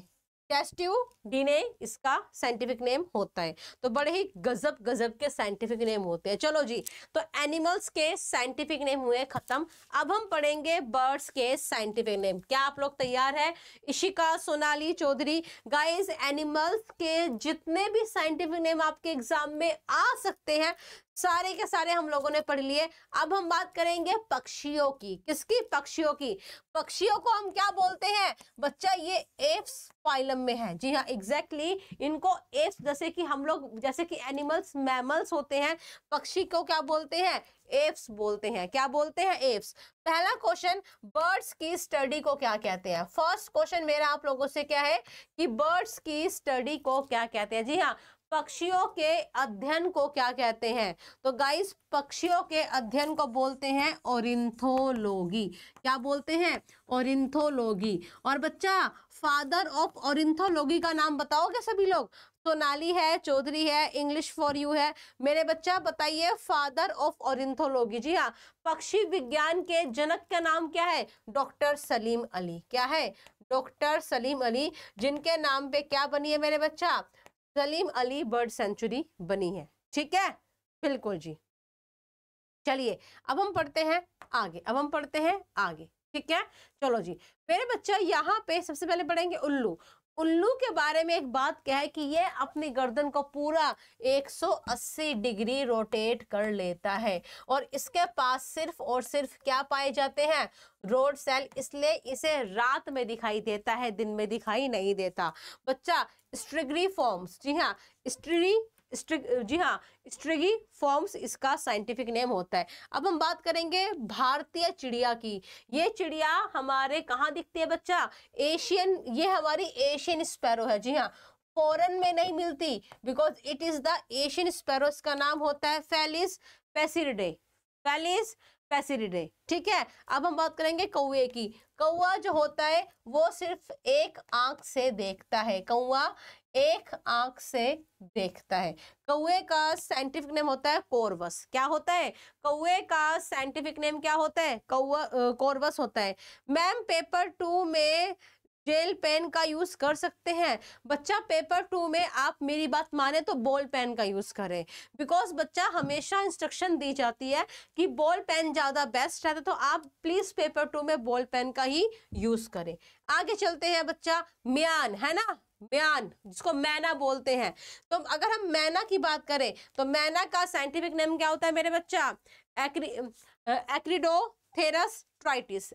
डीने इसका साइंटिफिक नेम होता है तो बड़े ही गजब गजब के साइंटिफिक नेम होते हैं चलो जी तो एनिमल्स के साइंटिफिक नेम हुए खत्म अब हम पढ़ेंगे बर्ड्स के साइंटिफिक नेम क्या आप लोग तैयार है इशिका सोनाली चौधरी गाइस एनिमल्स के जितने भी साइंटिफिक नेम आपके एग्जाम में आ सकते हैं सारे के सारे हम लोगों ने पढ़ लिए अब हम बात करेंगे पक्षियों की किसकी पक्षियों की पक्षियों को हम क्या बोलते हैं बच्चा ये एफ्स फाइलम में है जी हाँ एग्जैक्टली exactly, इनको एफ्स जैसे कि हम लोग जैसे कि एनिमल्स मैमल्स होते हैं पक्षी को क्या बोलते हैं एप्स बोलते हैं क्या बोलते हैं एप्स पहला क्वेश्चन बर्ड्स की स्टडी को क्या कहते हैं फर्स्ट क्वेश्चन मेरा आप लोगों से क्या है कि बर्ड्स की स्टडी को क्या कहते हैं जी हाँ पक्षियों के अध्ययन को क्या कहते हैं तो गाइस पक्षियों के अध्ययन को बोलते हैं ओरिंथोलॉगी क्या बोलते हैं ओरिंथोलॉगी और बच्चा फादर ऑफ ओरिंथोलॉगी का नाम बताओगे सभी लोग सोनाली है चौधरी है इंग्लिश फॉर यू है मेरे बच्चा बताइए फादर ऑफ और जी हाँ पक्षी विज्ञान के जनक का नाम क्या है डॉक्टर सलीम अली क्या है डॉक्टर सलीम अली जिनके नाम पे क्या बनी है मेरे बच्चा सलीम अली बर्ड सेंचुरी बनी है ठीक है बिल्कुल जी चलिए अब हम पढ़ते हैं आगे अब हम पढ़ते हैं आगे ठीक है चलो जी मेरे बच्चा यहाँ पे सबसे पहले पढ़ेंगे उल्लू उल्लू के बारे में एक बात क्या है कि ये अपनी गर्दन को पूरा 180 डिग्री रोटेट कर लेता है और इसके पास सिर्फ और सिर्फ क्या पाए जाते हैं रोड सेल इसलिए इसे रात में दिखाई देता है दिन में दिखाई नहीं देता बच्चा स्ट्रिग्री फॉर्म्स जी हाँ स्ट्री जी हाँ स्ट्रिगी फॉर्म्स इसका साइंटिफिक नेम होता है अब हम बात करेंगे भारतीय चिड़िया की ये चिड़िया हमारे कहाँ दिखती है बच्चा एशियन ये हमारी एशियन स्पैरो है जी हाँ फॉरन में नहीं मिलती because it is the Asian sparrow का नाम होता है फेलिस पेसिरिडे फेलिस पेसिरिडे ठीक है अब हम बात करेंगे कौए की कौआ जो होता है वो सिर्फ एक आंख से देखता है कौआ एक आंख से देखता है कौए का साइंटिफिक नेम होता है कोरवस क्या होता है कौए का साइंटिफिक नेम क्या होता है कौआ कोरवस होता है मैम पेपर टू में जेल पेन का यूज कर सकते हैं बच्चा पेपर टू में आप मेरी बात माने तो बॉल पेन का यूज करें बिकॉज बच्चा हमेशा इंस्ट्रक्शन दी जाती है कि बॉल पेन ज्यादा बेस्ट रहता है तो आप प्लीज पेपर टू में बॉल पेन का ही यूज करें आगे चलते हैं बच्चा म्यान है ना म्यान जिसको मैना बोलते हैं तो अगर हम मैना की बात करें तो मैना का साइंटिफिक नेम क्या होता है मेरे बच्चा एक्री थेरस ट्राइटिस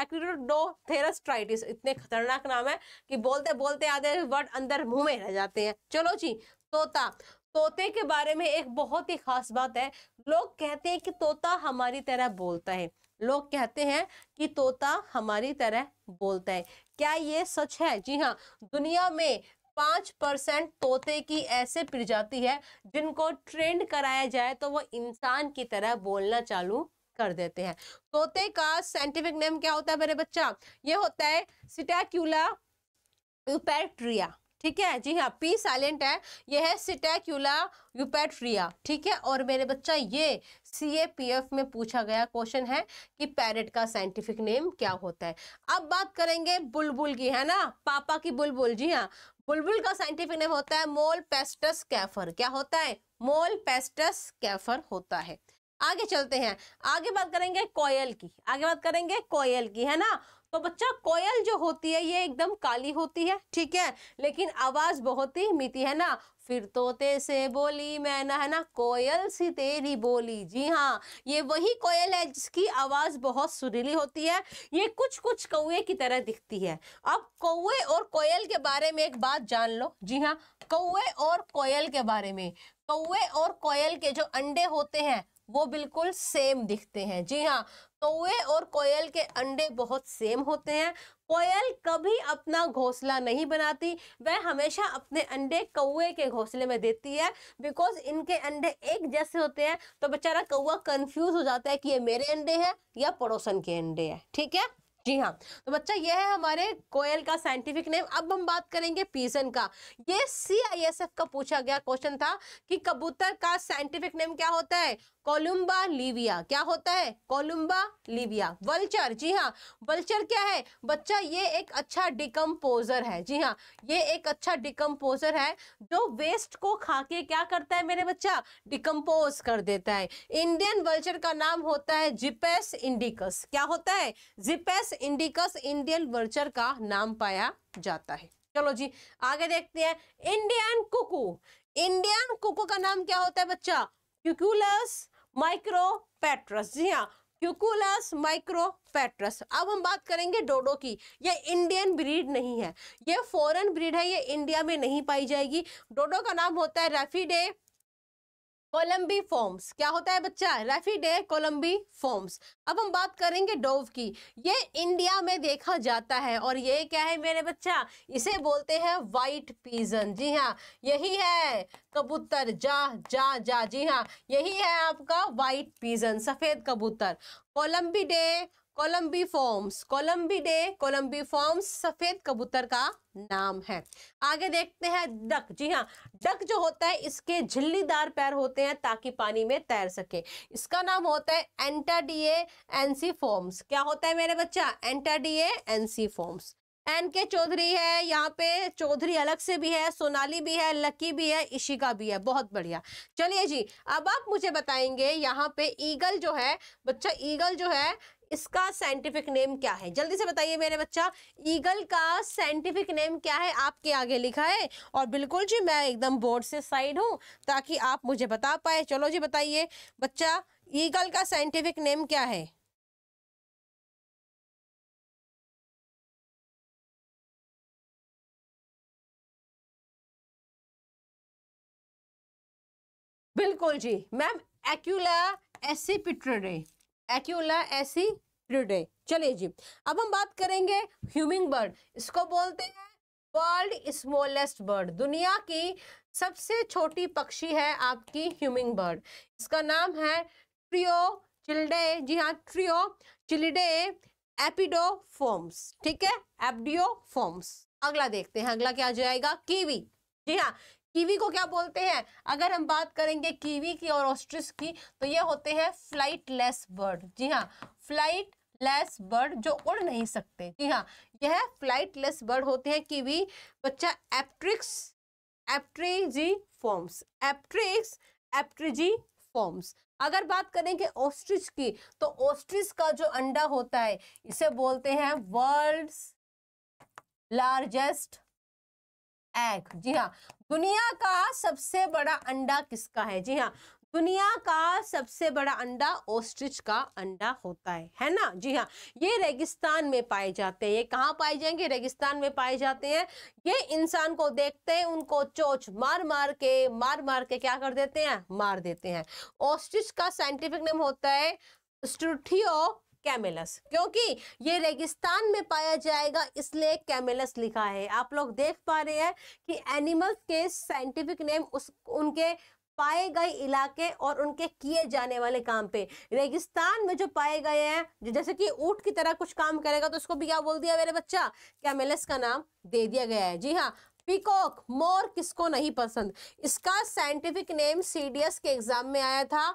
एक्रिडोथेरस ट्राइटिस इतने खतरनाक नाम है कि बोलते बोलते आधे वर्ड अंदर मुंह में रह जाते हैं चलो जी तोता तोते के बारे में एक बहुत ही खास बात है लोग कहते हैं कि तोता हमारी तरह बोलता है लोग कहते हैं कि तोता हमारी तरह बोलता है क्या ये सच है जी हाँ दुनिया में पाँच परसेंट तोते की ऐसे प्रजाति है जिनको ट्रेंड कराया जाए तो वो इंसान की तरह बोलना चालू कर देते हैं तोते का साइंटिफिक नेम क्या होता है मेरे बच्चा ये होता है सिटैक्यूला पेट्रिया ठीक है जी हाँ पी साइलेंट है ये है सिटेक्यूला यूपेट्रिया ठीक है और मेरे बच्चा ये सी ए पी एफ में पूछा गया क्वेश्चन है कि पैरेट का साइंटिफिक नेम क्या होता है अब बात करेंगे बुलबुल की है ना पापा की बुलबुल जी हाँ बुलबुल का साइंटिफिक नेम होता है मोल पेस्टस कैफर क्या होता है मोल पेस्टस कैफर होता है आगे चलते हैं आगे बात करेंगे कोयल की आगे बात करेंगे कोयल की है ना तो बच्चा कोयल जो होती है ये एकदम काली होती है ठीक है लेकिन आवाज़ बहुत ही मीठी है ना फिर तोते से बोली ना है ना कोयल सी तेरी बोली जी हाँ ये वही कोयल है जिसकी आवाज़ बहुत सुरीली होती है ये कुछ कुछ कौए की तरह दिखती है अब कौए और कोयल के बारे में एक बात जान लो जी हाँ कौए और कोयल के बारे में कौए और कोयल के जो अंडे होते हैं वो बिल्कुल सेम दिखते हैं जी हाँ कौए और कोयल के अंडे बहुत सेम होते हैं कोयल कभी अपना घोंसला नहीं बनाती वह हमेशा अपने अंडे कौए के घोंसले में देती है बिकॉज इनके अंडे एक जैसे होते हैं तो बेचारा कौआ कंफ्यूज हो जाता है कि ये मेरे अंडे हैं या पड़ोसन के अंडे हैं ठीक है जी हाँ तो बच्चा यह है हमारे कोयल का साइंटिफिक नेम अब हम बात करेंगे पीजन का ये सी आई एस एफ का पूछा गया क्वेश्चन था कि कबूतर का साइंटिफिक नेम क्या होता है कोलुम्बा लीविया क्या होता है कोलुम्बा लीविया वल्चर जी हाँ वल्चर क्या है बच्चा ये एक अच्छा डिकम्पोजर है जी हाँ ये एक अच्छा डिकम्पोजर है जो वेस्ट को खा के क्या करता है मेरे बच्चा डिकम्पोज कर देता है इंडियन वल्चर का नाम होता है जिपेस इंडिकस क्या होता है जिपेस इंडिकस इंडियन वल्चर का नाम पाया जाता है चलो जी आगे देखते हैं इंडियन कुकू इंडियन कुकू का नाम क्या होता है बच्चा क्यूक्यूलस माइक्रोपेट्रस जी हाँ क्यूकुलस माइक्रोपेट्रस अब हम बात करेंगे डोडो की ये इंडियन ब्रीड नहीं है ये फॉरेन ब्रीड है ये इंडिया में नहीं पाई जाएगी डोडो का नाम होता है रेफिडे कोलम्बी फॉर्म्स क्या होता है बच्चा डे कोलम्बी फॉर्म्स अब हम बात करेंगे डोव की ये इंडिया में देखा जाता है और ये क्या है मेरे बच्चा इसे बोलते हैं वाइट पीजन जी हाँ यही है कबूतर जा जा जा जी हाँ यही है आपका वाइट पीजन सफ़ेद कबूतर columbidae columbiformes columbidae columbiformes सफ़ेद कबूतर का नाम है आगे देखते हैं डक जी हाँ डक जो होता है इसके झिल्लीदार पैर होते हैं ताकि पानी में तैर सके इसका नाम होता है एंटाडिए एनसीफॉर्म्स क्या होता है मेरे बच्चा एंटाडिए एनसीफॉर्म्स एन के चौधरी है यहाँ पे चौधरी अलग से भी है सोनाली भी है लकी भी है इशिका भी है बहुत बढ़िया चलिए जी अब आप मुझे बताएंगे यहाँ पे ईगल जो है बच्चा ईगल जो है इसका साइंटिफिक नेम क्या है जल्दी से बताइए मेरे बच्चा ईगल का साइंटिफिक नेम क्या है आपके आगे लिखा है और बिल्कुल जी मैं एकदम बोर्ड से साइड हूँ ताकि आप मुझे बता पाए चलो जी बताइए बच्चा ईगल का साइंटिफिक नेम क्या है बिल्कुल जी मैम एक्यूला एसिपिट्रे एक्यूला एसी प्रिडे चलिए जी अब हम बात करेंगे ह्यूमिंग बर्ड इसको बोलते हैं वर्ल्ड स्मॉलेस्ट बर्ड दुनिया की सबसे छोटी पक्षी है आपकी ह्यूमिंग बर्ड इसका नाम है ट्रियो चिल्डे जी हाँ ट्रियो चिल्डे एपिडोफोम्स ठीक है एपडियोफोम्स अगला देखते हैं अगला क्या जाएगा कीवी जी हाँ कीवी को क्या बोलते हैं अगर हम बात करेंगे कीवी की और ऑस्ट्रिस की तो ये होते हैं फ्लाइट लेस बर्ड जी हाँ फ्लाइट लेस बर्ड जो उड़ नहीं सकते जी हाँ यह फ्लाइट लेस बर्ड होते हैं कीवी बच्चा एप्ट्रिक्स एप्ट्रीजी फॉर्म्स एप्ट्रिक्स एप्ट्रीजी फॉर्म्स अगर बात करेंगे ऑस्ट्रिच की तो ऑस्ट्रिच का जो अंडा होता है इसे बोलते हैं वर्ल्ड्स लार्जेस्ट एग जी हाँ दुनिया का सबसे बड़ा अंडा किसका है जी हाँ दुनिया का सबसे बड़ा अंडा ओस्ट्रिच का अंडा होता है है ना जी हाँ ये रेगिस्तान में पाए जाते हैं ये कहाँ पाए जाएंगे रेगिस्तान में पाए जाते हैं ये इंसान को देखते हैं उनको चोच मार मार के मार मार के क्या कर देते हैं मार देते हैं ओस्ट्रिच का साइंटिफिक नेम होता है स्ट्रुथियो कैमेलस क्योंकि ये रेगिस्तान में पाया जाएगा इसलिए कैमेलस लिखा है आप लोग देख पा रहे हैं कि एनिमल्स के साइंटिफिक नेम उस उनके पाए गए इलाके और उनके किए जाने वाले काम पे रेगिस्तान में जो पाए गए हैं जैसे कि ऊँट की तरह कुछ काम करेगा तो उसको भी क्या बोल दिया मेरे बच्चा कैमेलस का नाम दे दिया गया है जी हाँ पीकॉक मोर किसको नहीं पसंद इसका साइंटिफिक नेम सीडीएस के एग्जाम में आया था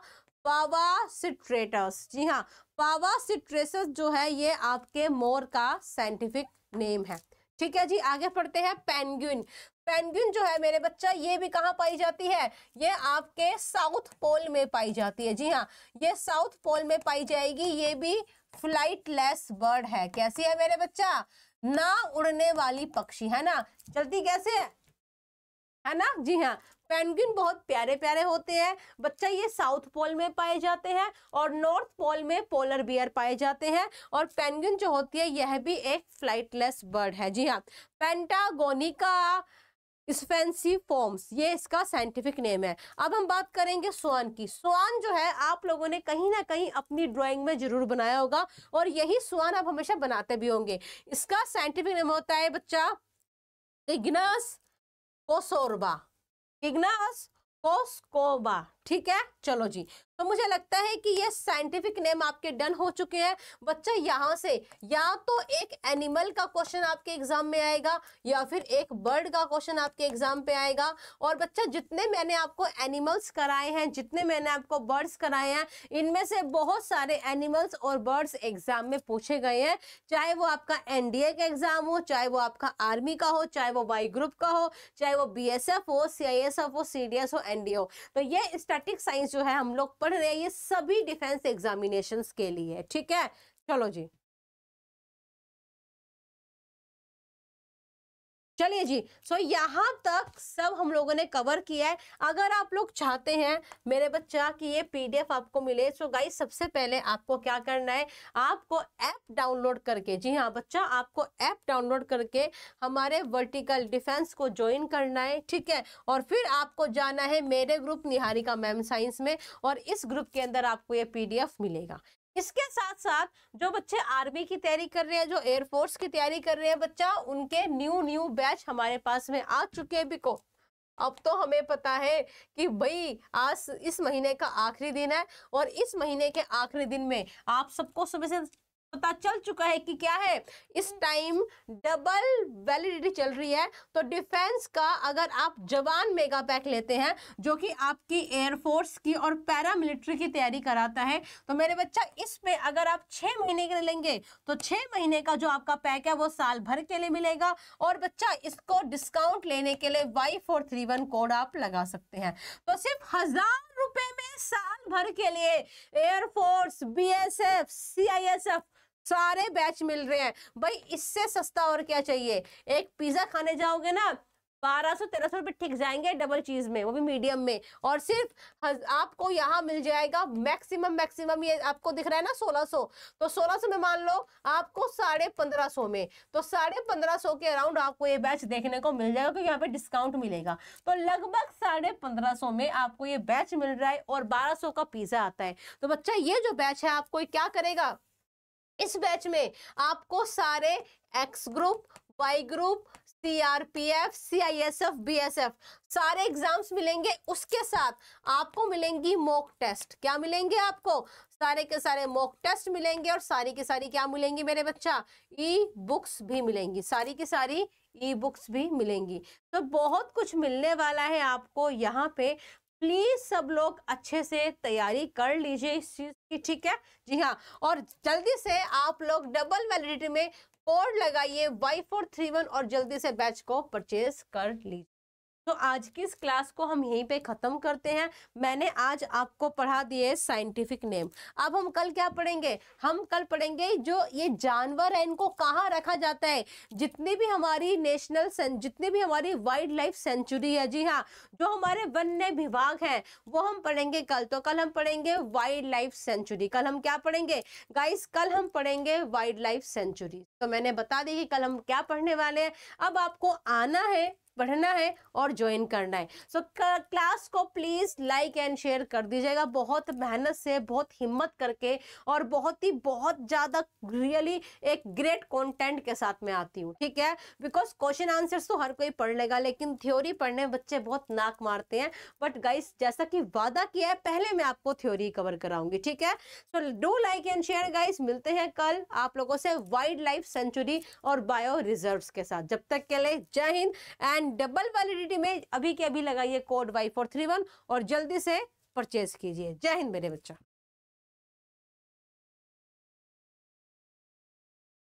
सिट्रेटस जी हाँ पावा सिट्रेसस जो है ये आपके मोर का साइंटिफिक नेम है ठीक है जी आगे पढ़ते हैं पेंगुइन पेंगुइन जो है मेरे बच्चा ये भी कहाँ पाई जाती है ये आपके साउथ पोल में पाई जाती है जी हाँ ये साउथ पोल में पाई जाएगी ये भी फ्लाइटलेस बर्ड है कैसी है मेरे बच्चा ना उड़ने वाली पक्षी है ना चलती कैसे है ना जी हाँ पेंगुइन बहुत प्यारे प्यारे होते हैं बच्चा ये साउथ पोल में पाए जाते हैं और नॉर्थ पोल में पोलर बियर पाए जाते हैं और पेंगुइन जो होती है यह भी एक फ्लाइटलेस बर्ड है जी हाँ पेंटागोनिका स्पेंसी फॉर्म्स ये इसका साइंटिफिक नेम है अब हम बात करेंगे स्वान की स्वान जो है आप लोगों ने कहीं ना कहीं अपनी ड्राइंग में जरूर बनाया होगा और यही स्वान आप हमेशा बनाते भी होंगे इसका साइंटिफिक नेम होता है बच्चा इग्नस कोसोरबा इग्नास कोस्कोबा ठीक है चलो जी तो मुझे लगता है कि ये साइंटिफिक नेम आपके डन हो चुके हैं बच्चा यहाँ से या तो एक एनिमल का क्वेश्चन आपके एग्जाम में आएगा या फिर एक बर्ड का क्वेश्चन आपके एग्जाम पे आएगा और बच्चा जितने मैंने आपको एनिमल्स कराए हैं जितने मैंने आपको बर्ड्स कराए हैं इनमें से बहुत सारे एनिमल्स और बर्ड्स एग्जाम में पूछे गए हैं चाहे वो आपका एनडीए का एग्जाम हो चाहे वो आपका आर्मी का हो चाहे वो वाई ग्रुप का हो चाहे वो बी हो सी हो सी हो एन हो तो ये स्टेटिक साइंस जो है हम लोग पढ़ रहे हैं ये सभी डिफेंस एग्जामिनेशन के लिए ठीक है चलो जी चलिए जी सो so, यहाँ तक सब हम लोगों ने कवर किया है अगर आप लोग चाहते हैं मेरे बच्चा की ये पीडीएफ आपको मिले सो so, गाइस सबसे पहले आपको क्या करना है आपको ऐप डाउनलोड करके जी हाँ बच्चा आपको ऐप डाउनलोड करके हमारे वर्टिकल डिफेंस को ज्वाइन करना है ठीक है और फिर आपको जाना है मेरे ग्रुप निहारिका मैम साइंस में और इस ग्रुप के अंदर आपको ये पी मिलेगा इसके साथ साथ जो बच्चे आर्मी की तैयारी कर रहे हैं जो एयरफोर्स की तैयारी कर रहे हैं बच्चा उनके न्यू न्यू बैच हमारे पास में आ चुके हैं बिको अब तो हमें पता है कि भाई आज इस महीने का आखिरी दिन है और इस महीने के आखिरी दिन में आप सबको सुबह से पता चल चुका है कि क्या है इस हम्म। टाइम डबल वैलिडिटी चल रही है तो डिफेंस का अगर आप जवान मेगा पैक लेते हैं जो कि आपकी एयरफोर्स की और पैरामिलिट्री की तैयारी कराता है तो मेरे बच्चा इस पे अगर आप छह महीने के लेंगे तो छह महीने का जो आपका पैक है वो साल भर के लिए मिलेगा और बच्चा इसको डिस्काउंट लेने के लिए Y four three one code आप लगा सकते हैं तो सिर्फ हजार रुपए में साल भर के लिए air force B S F C I S F सारे बैच मिल रहे हैं भाई इससे सस्ता और क्या चाहिए एक पिज़्ज़ा खाने जाओगे ना बारह सौ तेरह सौ रुपये ठीक जाएंगे डबल चीज़ में वो भी मीडियम में और सिर्फ आपको यहाँ मिल जाएगा मैक्सिमम मैक्सिमम ये आपको दिख रहा है ना सोलह सो तो सोलह सो में मान लो आपको साढ़े पंद्रह सौ में तो साढ़े पंद्रह सौ के अराउंड आपको ये बैच देखने को मिल जाएगा क्योंकि यहाँ पे डिस्काउंट मिलेगा तो लगभग साढ़े पंद्रह सौ में आपको ये बैच मिल रहा है और बारह सौ का पिज़्ज़ा आता है तो बच्चा ये जो बैच है आपको क्या करेगा इस बैच में आपको सारे X group Y group CRPF CISF BSF सारे एग्जाम्स मिलेंगे उसके साथ आपको मिलेंगी मॉक टेस्ट क्या मिलेंगे आपको सारे के सारे मॉक टेस्ट मिलेंगे और सारी की सारी क्या मिलेंगी मेरे बच्चा ई बुक्स भी मिलेंगी सारी की सारी ई बुक्स भी मिलेंगी तो बहुत कुछ मिलने वाला है आपको यहाँ पे प्लीज सब लोग अच्छे से तैयारी कर लीजिए इस चीज की ठीक है जी हाँ और जल्दी से आप लोग डबल वैलिडिटी में कोड लगाइए वाई फोर थ्री वन और जल्दी से बैच को परचेज कर लीजिए तो आज की इस क्लास को हम यहीं पे ख़त्म करते हैं मैंने आज आपको पढ़ा दिए साइंटिफिक नेम अब हम कल क्या पढ़ेंगे हम कल पढ़ेंगे जो ये जानवर है इनको कहाँ रखा जाता है जितनी भी हमारी नेशनल जितनी भी हमारी वाइल्ड लाइफ सेंचुरी है जी हाँ जो हमारे वन्य विभाग हैं वो हम पढ़ेंगे कल तो कल हम पढ़ेंगे वाइल्ड लाइफ सेंचुरी कल हम क्या पढ़ेंगे गाइस कल हम पढ़ेंगे वाइल्ड लाइफ सेंचुरी तो मैंने बता दी कि कल हम क्या पढ़ने वाले हैं अब आपको आना है पढ़ना है और ज्वाइन करना है सो so, क्लास को प्लीज़ लाइक एंड शेयर कर दीजिएगा बहुत मेहनत से बहुत हिम्मत करके और बहुत ही बहुत ज़्यादा रियली एक ग्रेट कंटेंट के साथ मैं आती हूँ ठीक है बिकॉज क्वेश्चन आंसर्स तो हर कोई पढ़ लेगा लेकिन थ्योरी पढ़ने बच्चे बहुत नाक मारते हैं बट गाइस जैसा कि वादा किया है पहले मैं आपको थ्योरी कवर कराऊंगी ठीक है so do like and share guys मिलते हैं कल आप लोगों से वाइल्ड लाइफ सेंचुरी और बायो रिजर्व्स के साथ जब तक के लिए जय हिंद एंड डबल वैलिडिटी में अभी के अभी लगाइए code Y four three one और जल्दी से परचेज कीजिए जय हिंद मेरे बच्चा